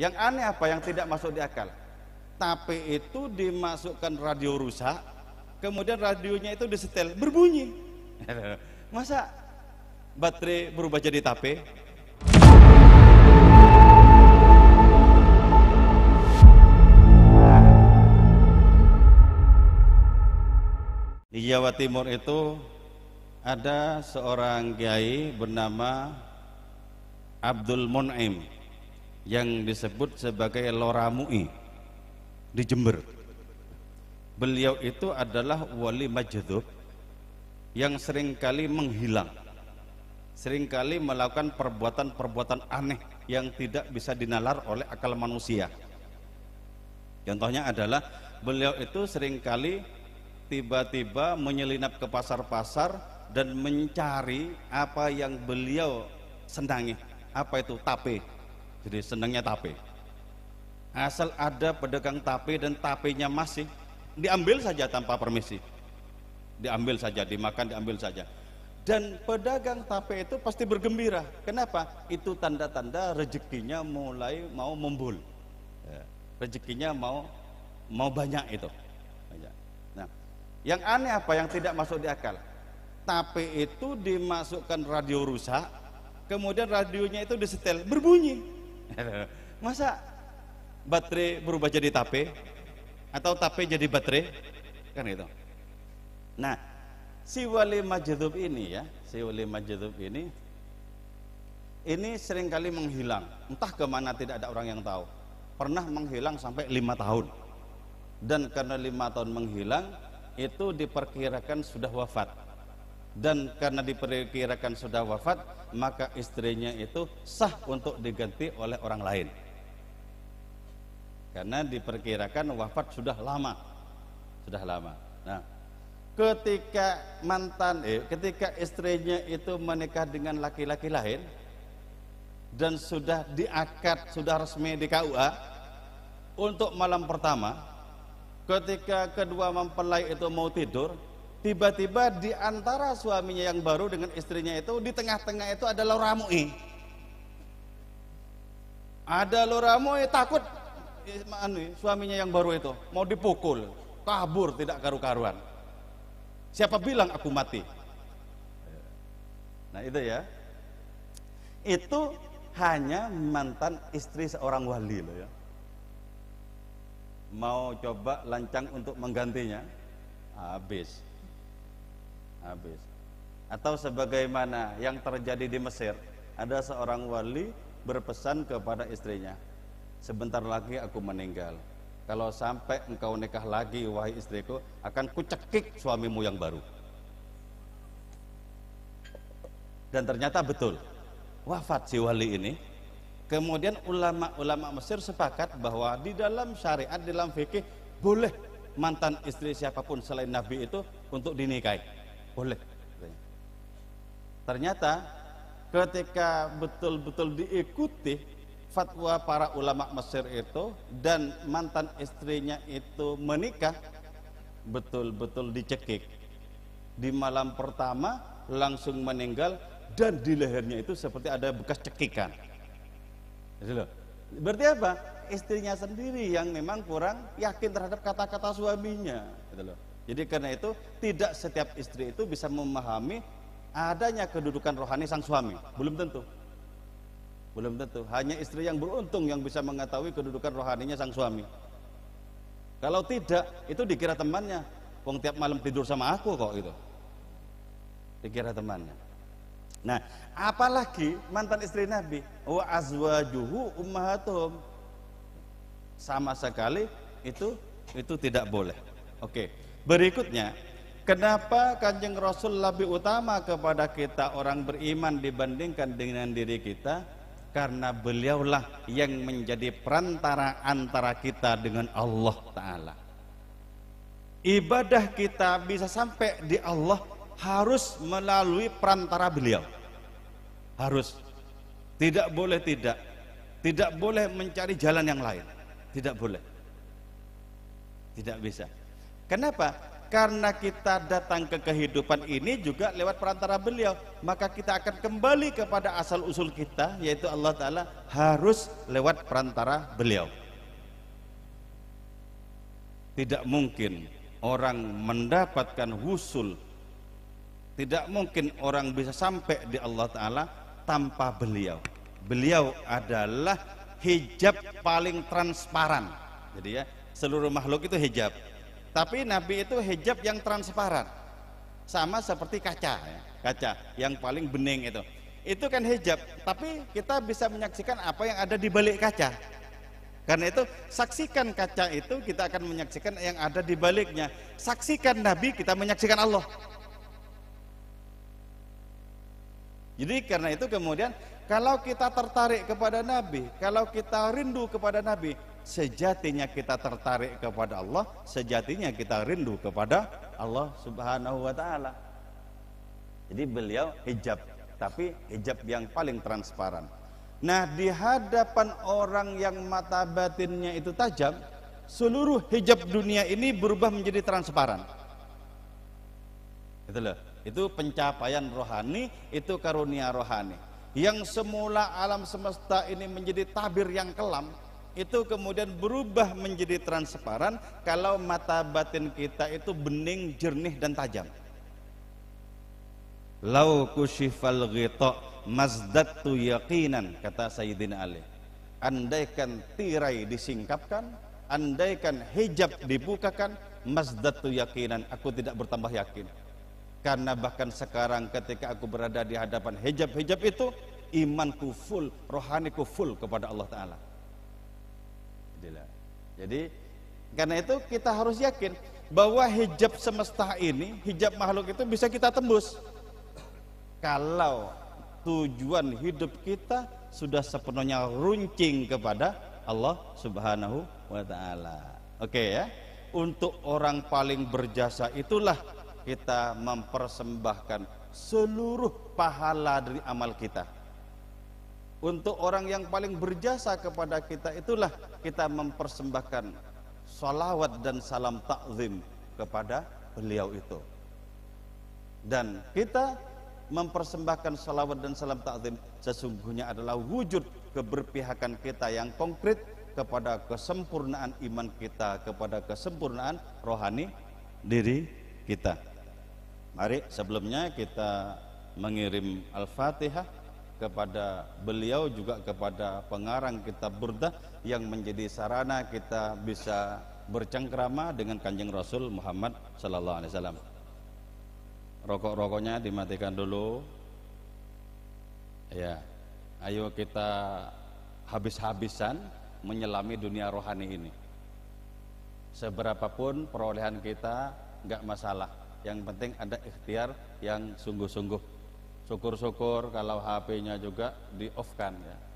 Yang aneh apa yang tidak masuk di akal? Tape itu dimasukkan radio rusak, kemudian radionya itu disetel berbunyi. Masa baterai berubah jadi tape? Di Jawa Timur itu ada seorang kiai bernama Abdul Mun'im yang disebut sebagai Loramui di Jember. Beliau itu adalah wali majdub yang seringkali menghilang. Seringkali melakukan perbuatan-perbuatan aneh yang tidak bisa dinalar oleh akal manusia. Contohnya adalah beliau itu seringkali tiba-tiba menyelinap ke pasar-pasar dan mencari apa yang beliau senangi. Apa itu? Tape jadi senangnya tape. Asal ada pedagang tape dan tapenya masih diambil saja tanpa permisi. Diambil saja, dimakan diambil saja. Dan pedagang tape itu pasti bergembira. Kenapa? Itu tanda-tanda rezekinya mulai mau membul. Ya, rezekinya mau mau banyak itu. Nah, yang aneh apa yang tidak masuk di akal? Tape itu dimasukkan radio rusak, kemudian radionya itu disetel berbunyi Masa baterai berubah jadi tape? Atau tape jadi baterai? Kan itu Nah, si wali majdub ini ya, si wali majdub ini ini seringkali menghilang. Entah kemana tidak ada orang yang tahu. Pernah menghilang sampai lima tahun. Dan karena lima tahun menghilang, itu diperkirakan sudah wafat dan karena diperkirakan sudah wafat maka istrinya itu sah untuk diganti oleh orang lain karena diperkirakan wafat sudah lama sudah lama nah ketika mantan eh, ketika istrinya itu menikah dengan laki-laki lain dan sudah diakad sudah resmi di KUA untuk malam pertama ketika kedua mempelai itu mau tidur Tiba-tiba di antara suaminya yang baru dengan istrinya itu di tengah-tengah itu ada loramui. Ada loramui takut eh, anu, suaminya yang baru itu mau dipukul, kabur tidak karu-karuan. Siapa bilang aku mati? Nah, itu ya. Itu hanya mantan istri seorang wali loh ya. Mau coba lancang untuk menggantinya, habis habis. Atau sebagaimana yang terjadi di Mesir, ada seorang wali berpesan kepada istrinya, sebentar lagi aku meninggal. Kalau sampai engkau nikah lagi, wahai istriku, akan kucekik suamimu yang baru. Dan ternyata betul, wafat si wali ini. Kemudian ulama-ulama Mesir sepakat bahwa di dalam syariat, di dalam fikih, boleh mantan istri siapapun selain Nabi itu untuk dinikahi boleh ternyata ketika betul-betul diikuti fatwa para ulama Mesir itu dan mantan istrinya itu menikah betul-betul dicekik di malam pertama langsung meninggal dan di lehernya itu seperti ada bekas cekikan gitu berarti apa istrinya sendiri yang memang kurang yakin terhadap kata-kata suaminya gitu loh jadi karena itu tidak setiap istri itu bisa memahami adanya kedudukan rohani sang suami. Belum tentu. Belum tentu. Hanya istri yang beruntung yang bisa mengetahui kedudukan rohaninya sang suami. Kalau tidak, itu dikira temannya. Wong tiap malam tidur sama aku kok itu. Dikira temannya. Nah, apalagi mantan istri Nabi, wa azwajuhu ummahatuhum. Sama sekali itu itu tidak boleh. Oke. Okay. Berikutnya, kenapa Kanjeng Rasul lebih utama kepada kita orang beriman dibandingkan dengan diri kita? Karena beliaulah yang menjadi perantara antara kita dengan Allah Ta'ala. Ibadah kita bisa sampai di Allah harus melalui perantara beliau. Harus. Tidak boleh tidak. Tidak boleh mencari jalan yang lain. Tidak boleh. Tidak bisa. Kenapa? Karena kita datang ke kehidupan ini juga lewat perantara beliau, maka kita akan kembali kepada asal usul kita yaitu Allah taala harus lewat perantara beliau. Tidak mungkin orang mendapatkan husul tidak mungkin orang bisa sampai di Allah Ta'ala tanpa beliau beliau adalah hijab paling transparan jadi ya seluruh makhluk itu hijab tapi Nabi itu hijab yang transparan. Sama seperti kaca, ya. kaca yang paling bening itu. Itu kan hijab, tapi kita bisa menyaksikan apa yang ada di balik kaca. Karena itu saksikan kaca itu kita akan menyaksikan yang ada di baliknya. Saksikan Nabi kita menyaksikan Allah. Jadi karena itu kemudian kalau kita tertarik kepada Nabi, kalau kita rindu kepada Nabi, sejatinya kita tertarik kepada Allah, sejatinya kita rindu kepada Allah Subhanahu wa taala. Jadi beliau hijab, tapi hijab yang paling transparan. Nah, di hadapan orang yang mata batinnya itu tajam, seluruh hijab dunia ini berubah menjadi transparan. Itu loh, itu pencapaian rohani, itu karunia rohani. Yang semula alam semesta ini menjadi tabir yang kelam, itu kemudian berubah menjadi transparan kalau mata batin kita itu bening, jernih dan tajam. Lau kushifal ghita mazdatu yaqinan kata Sayyidina Ali. Andaikan tirai disingkapkan, andaikan hijab dibukakan, mazdatu yaqinan aku tidak bertambah yakin. Karena bahkan sekarang ketika aku berada di hadapan hijab-hijab itu, imanku full, rohaniku full kepada Allah Ta'ala jadi karena itu kita harus yakin bahwa hijab semesta ini, hijab makhluk itu bisa kita tembus. Kalau tujuan hidup kita sudah sepenuhnya runcing kepada Allah Subhanahu wa taala. Oke ya. Untuk orang paling berjasa itulah kita mempersembahkan seluruh pahala dari amal kita. Untuk orang yang paling berjasa kepada kita itulah kita mempersembahkan salawat dan salam takzim kepada beliau itu. Dan kita mempersembahkan salawat dan salam takzim sesungguhnya adalah wujud keberpihakan kita yang konkret kepada kesempurnaan iman kita, kepada kesempurnaan rohani diri kita. Mari sebelumnya kita mengirim Al-Fatihah kepada beliau juga kepada pengarang kitab Burdah yang menjadi sarana kita bisa bercengkrama dengan Kanjeng Rasul Muhammad sallallahu alaihi wasallam. Rokok-rokoknya dimatikan dulu. Ya. Ayo kita habis-habisan menyelami dunia rohani ini. Seberapapun perolehan kita nggak masalah. Yang penting ada ikhtiar yang sungguh-sungguh. Syukur-syukur kalau HP-nya juga di off kan ya.